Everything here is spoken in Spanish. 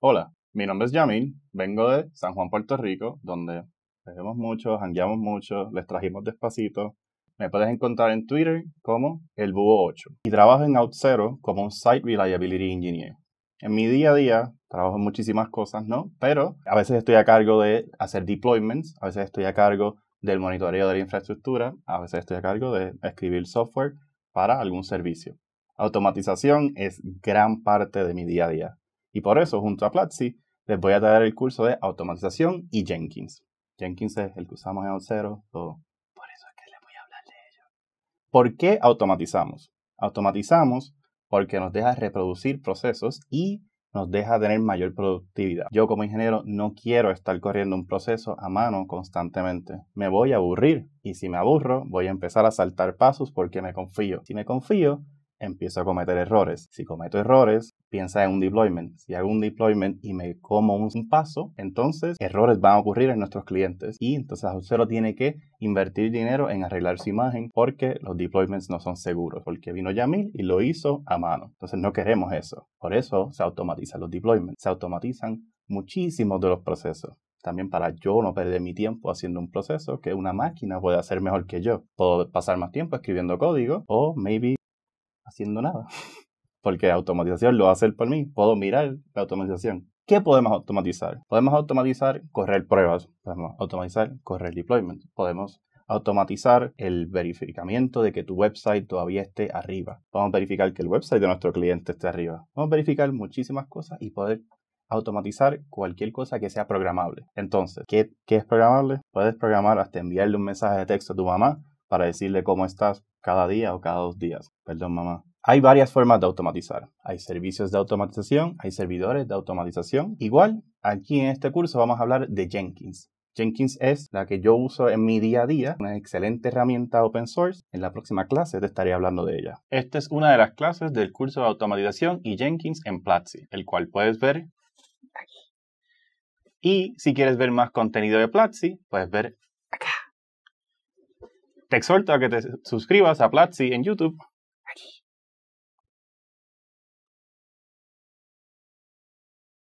Hola, mi nombre es Yamil, vengo de San Juan, Puerto Rico, donde bebemos mucho, jangueamos mucho, les trajimos despacito. Me puedes encontrar en Twitter como el Búho 8 y trabajo en OutZero como un Site Reliability Engineer. En mi día a día trabajo en muchísimas cosas, ¿no? Pero a veces estoy a cargo de hacer deployments, a veces estoy a cargo del monitoreo de la infraestructura, a veces estoy a cargo de escribir software para algún servicio. Automatización es gran parte de mi día a día. Y por eso, junto a Platzi, les voy a traer el curso de automatización y Jenkins. Jenkins es el que usamos en Auxero, Por eso es que les voy a hablar de ello. ¿Por qué automatizamos? Automatizamos porque nos deja reproducir procesos y nos deja tener mayor productividad. Yo como ingeniero no quiero estar corriendo un proceso a mano constantemente. Me voy a aburrir y si me aburro voy a empezar a saltar pasos porque me confío. Si me confío empiezo a cometer errores. Si cometo errores, piensa en un deployment. Si hago un deployment y me como un paso, entonces errores van a ocurrir en nuestros clientes. Y entonces usted lo tiene que invertir dinero en arreglar su imagen porque los deployments no son seguros, porque vino Yamil y lo hizo a mano. Entonces no queremos eso. Por eso se automatizan los deployments. Se automatizan muchísimos de los procesos también para yo no perder mi tiempo haciendo un proceso que una máquina puede hacer mejor que yo. Puedo pasar más tiempo escribiendo código o maybe haciendo nada. Porque automatización lo hace él por mí. Puedo mirar la automatización. ¿Qué podemos automatizar? Podemos automatizar correr pruebas, podemos automatizar correr deployment, podemos automatizar el verificamiento de que tu website todavía esté arriba. Podemos verificar que el website de nuestro cliente esté arriba. Podemos verificar muchísimas cosas y poder automatizar cualquier cosa que sea programable. Entonces, ¿qué, qué es programable? Puedes programar hasta enviarle un mensaje de texto a tu mamá para decirle cómo estás cada día o cada dos días. Perdón, mamá. Hay varias formas de automatizar. Hay servicios de automatización, hay servidores de automatización. Igual, aquí en este curso vamos a hablar de Jenkins. Jenkins es la que yo uso en mi día a día, una excelente herramienta open source. En la próxima clase te estaré hablando de ella. Esta es una de las clases del curso de automatización y Jenkins en Platzi, el cual puedes ver aquí. Y si quieres ver más contenido de Platzi, puedes ver te exhorto a que te suscribas a Platzi en YouTube